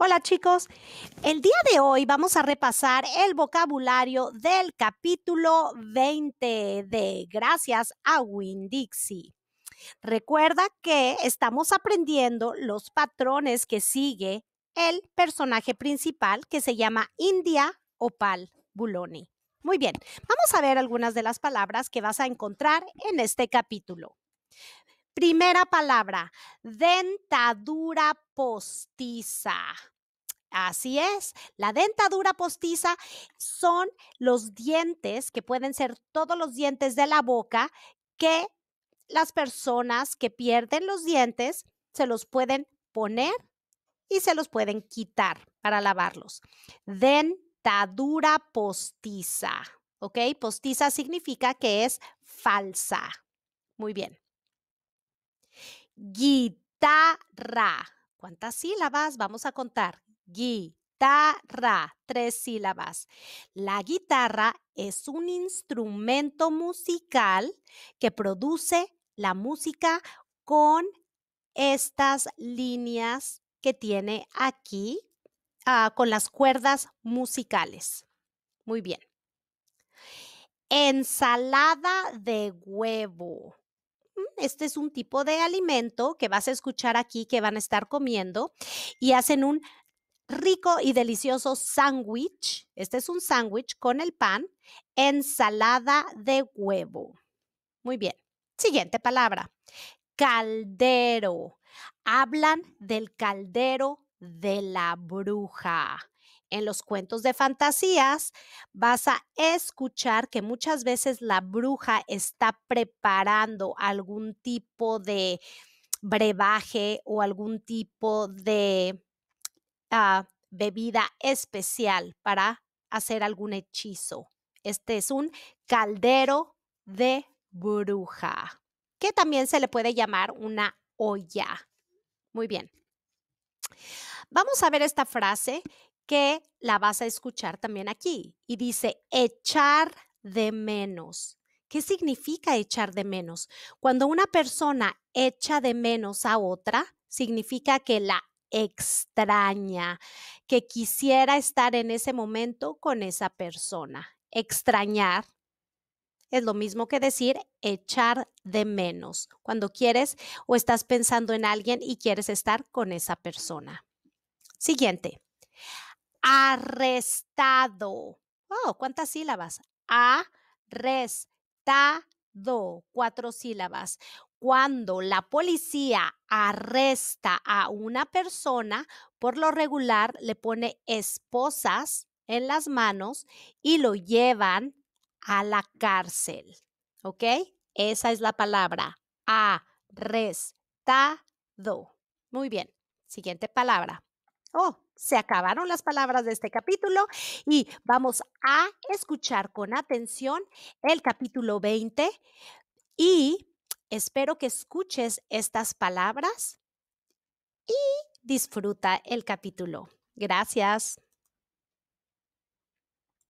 Hola chicos, el día de hoy vamos a repasar el vocabulario del capítulo 20 de Gracias a Winn-Dixie. Recuerda que estamos aprendiendo los patrones que sigue el personaje principal que se llama India Opal Buloni. Muy bien, vamos a ver algunas de las palabras que vas a encontrar en este capítulo. Primera palabra, dentadura postiza. Así es, la dentadura postiza son los dientes, que pueden ser todos los dientes de la boca, que las personas que pierden los dientes se los pueden poner y se los pueden quitar para lavarlos. Dentadura postiza, ¿ok? Postiza significa que es falsa. Muy bien. Guitarra. ¿Cuántas sílabas? Vamos a contar. Guitarra, tres sílabas. La guitarra es un instrumento musical que produce la música con estas líneas que tiene aquí ah, con las cuerdas musicales. Muy bien. Ensalada de huevo. Este es un tipo de alimento que vas a escuchar aquí que van a estar comiendo y hacen un rico y delicioso sándwich. Este es un sándwich con el pan, ensalada de huevo. Muy bien. Siguiente palabra. Caldero. Hablan del caldero de la bruja en los cuentos de fantasías, vas a escuchar que muchas veces la bruja está preparando algún tipo de brebaje o algún tipo de ah, bebida especial para hacer algún hechizo. Este es un caldero de bruja, que también se le puede llamar una olla. Muy bien. Vamos a ver esta frase que la vas a escuchar también aquí. Y dice, echar de menos. ¿Qué significa echar de menos? Cuando una persona echa de menos a otra, significa que la extraña, que quisiera estar en ese momento con esa persona. Extrañar es lo mismo que decir echar de menos cuando quieres o estás pensando en alguien y quieres estar con esa persona. Siguiente, arrestado. Oh, ¿cuántas sílabas? Arrestado, cuatro sílabas. Cuando la policía arresta a una persona, por lo regular le pone esposas en las manos y lo llevan a la cárcel. ¿Ok? Esa es la palabra. Arrestado. Muy bien. Siguiente palabra. Oh, se acabaron las palabras de este capítulo y vamos a escuchar con atención el capítulo 20 y espero que escuches estas palabras y disfruta el capítulo. Gracias.